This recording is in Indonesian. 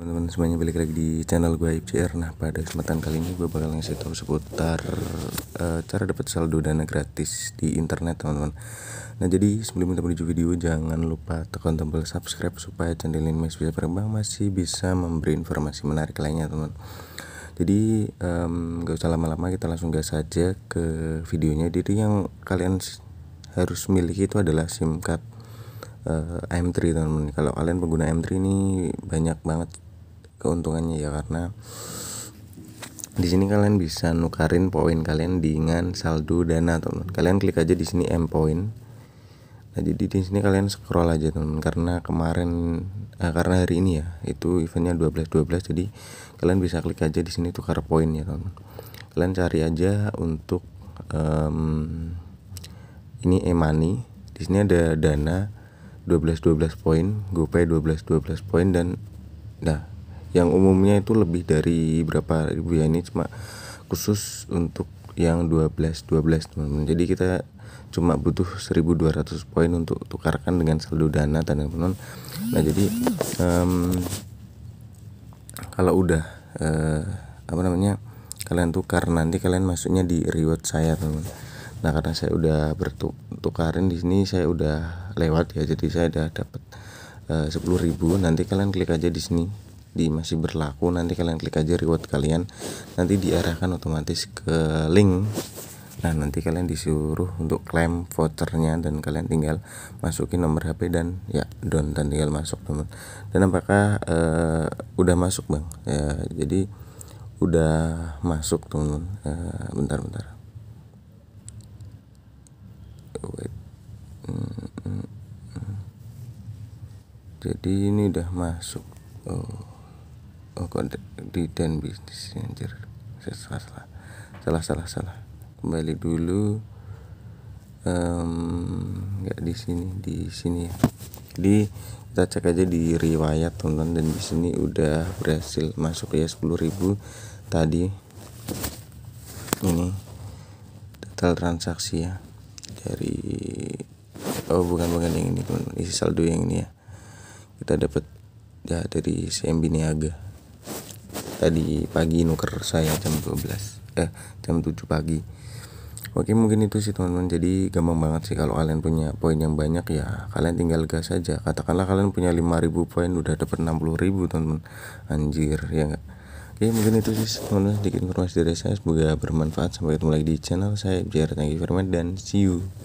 teman-teman semuanya balik lagi di channel gue IPCR nah pada kesempatan kali ini gue bakal ngasih tahu seputar uh, cara dapat saldo dana gratis di internet teman-teman nah jadi sebelum kita menuju video jangan lupa tekan tombol subscribe supaya channel ini masih bisa berkembang masih bisa memberi informasi menarik lainnya teman teman jadi um, gak usah lama-lama kita langsung gas saja ke videonya jadi yang kalian harus miliki itu adalah SIM card uh, eh, M3 teman-teman kalau kalian pengguna M3 ini banyak banget keuntungannya ya karena di sini kalian bisa nukarin poin kalian dengan saldo dana teman kalian klik aja di sini m point nah jadi di sini kalian scroll aja teman karena kemarin eh, karena hari ini ya itu eventnya 12 12 jadi kalian bisa klik aja di sini tukar poin ya teman kalian cari aja untuk um, ini e-money di sini ada dana 12 12 poin GoPay 12 12 poin dan nah yang umumnya itu lebih dari berapa ribu ya ini cuma khusus untuk yang 12 12 teman-teman. Jadi kita cuma butuh 1200 poin untuk tukarkan dengan saldo dana teman-teman. Nah, jadi um, kalau udah uh, apa namanya? kalian tukar nanti kalian masuknya di reward saya, teman-teman. Nah, karena saya udah bertukarin di sini saya udah lewat ya. Jadi saya udah dapat uh, 10.000. Nanti kalian klik aja di sini di masih berlaku nanti kalian klik aja reward kalian nanti diarahkan otomatis ke link nah nanti kalian disuruh untuk klaim vouchernya dan kalian tinggal masukin nomor HP dan ya don dan tinggal masuk teman dan apakah uh, udah masuk bang ya jadi udah masuk teman uh, ya, bentar bentar wait hmm, hmm, hmm. jadi ini udah masuk oh oh kok di dan bisnis anjir salah salah salah salah salah kembali dulu nggak um, di sini di sini ya di kita cek aja di riwayat teman dan di sini udah berhasil masuk ya 10.000 tadi ini total transaksi ya dari oh bukan bukan yang ini teman isi saldo yang ini ya kita dapat ya dari CMB Niaga tadi pagi nuker saya jam 12 eh jam 7 pagi Oke mungkin itu sih teman-teman Jadi gampang banget sih kalau kalian punya poin yang banyak ya Kalian tinggal gas aja Katakanlah kalian punya 5000 poin udah puluh 60000 teman-teman Anjir ya enggak Oke mungkin itu sih teman-teman sedikit informasi dari saya Semoga bermanfaat Sampai ketemu lagi di channel saya Biar Tanggi Firman dan see you